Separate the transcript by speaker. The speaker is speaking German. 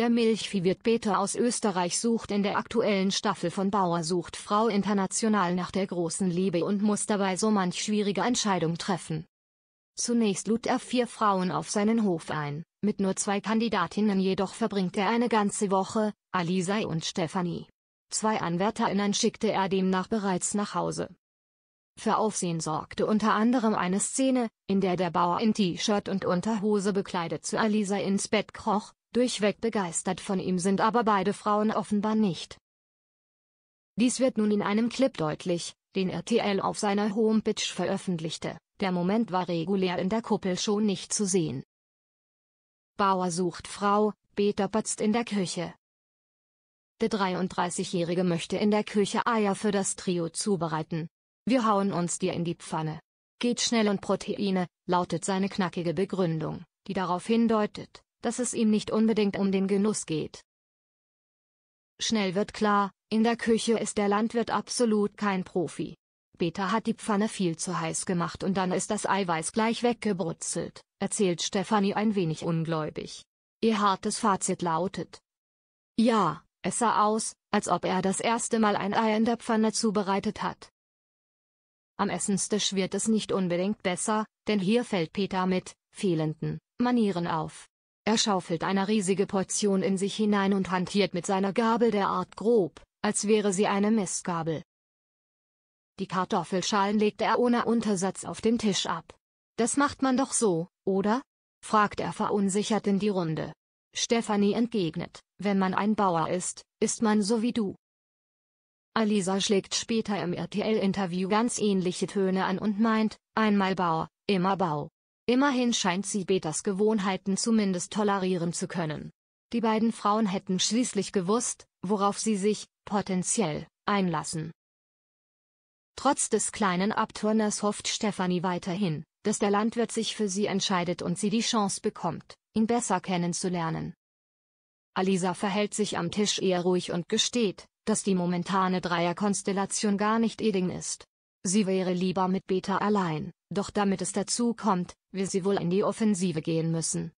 Speaker 1: Der Milchviehwirt Peter aus Österreich sucht in der aktuellen Staffel von Bauer sucht Frau international nach der großen Liebe und muss dabei so manch schwierige Entscheidung treffen. Zunächst lud er vier Frauen auf seinen Hof ein, mit nur zwei Kandidatinnen jedoch verbringt er eine ganze Woche, Alisa und Stefanie. Zwei AnwärterInnen schickte er demnach bereits nach Hause. Für Aufsehen sorgte unter anderem eine Szene, in der der Bauer in T-Shirt und Unterhose bekleidet zu Alisa ins Bett kroch, Durchweg begeistert von ihm sind aber beide Frauen offenbar nicht. Dies wird nun in einem Clip deutlich, den RTL auf seiner Homepage veröffentlichte. Der Moment war regulär in der Kuppel schon nicht zu sehen. Bauer sucht Frau, Peter patzt in der Küche. Der 33-Jährige möchte in der Küche Eier für das Trio zubereiten. Wir hauen uns dir in die Pfanne. Geht schnell und Proteine, lautet seine knackige Begründung, die darauf hindeutet, dass es ihm nicht unbedingt um den Genuss geht. Schnell wird klar, in der Küche ist der Landwirt absolut kein Profi. Peter hat die Pfanne viel zu heiß gemacht und dann ist das Eiweiß gleich weggebrutzelt, erzählt Stefanie ein wenig ungläubig. Ihr hartes Fazit lautet. Ja, es sah aus, als ob er das erste Mal ein Ei in der Pfanne zubereitet hat. Am Essenstisch wird es nicht unbedingt besser, denn hier fällt Peter mit fehlenden Manieren auf. Er schaufelt eine riesige Portion in sich hinein und hantiert mit seiner Gabel der Art grob, als wäre sie eine Messgabel. Die Kartoffelschalen legt er ohne Untersatz auf den Tisch ab. Das macht man doch so, oder? fragt er verunsichert in die Runde. Stefanie entgegnet, wenn man ein Bauer ist, ist man so wie du. Alisa schlägt später im RTL-Interview ganz ähnliche Töne an und meint, einmal Bauer, immer Bau. Immerhin scheint sie Betas Gewohnheiten zumindest tolerieren zu können. Die beiden Frauen hätten schließlich gewusst, worauf sie sich, potenziell, einlassen. Trotz des kleinen Abturners hofft Stefanie weiterhin, dass der Landwirt sich für sie entscheidet und sie die Chance bekommt, ihn besser kennenzulernen. Alisa verhält sich am Tisch eher ruhig und gesteht, dass die momentane Dreierkonstellation gar nicht ihr ist. Sie wäre lieber mit Beta allein, doch damit es dazu kommt, will sie wohl in die Offensive gehen müssen.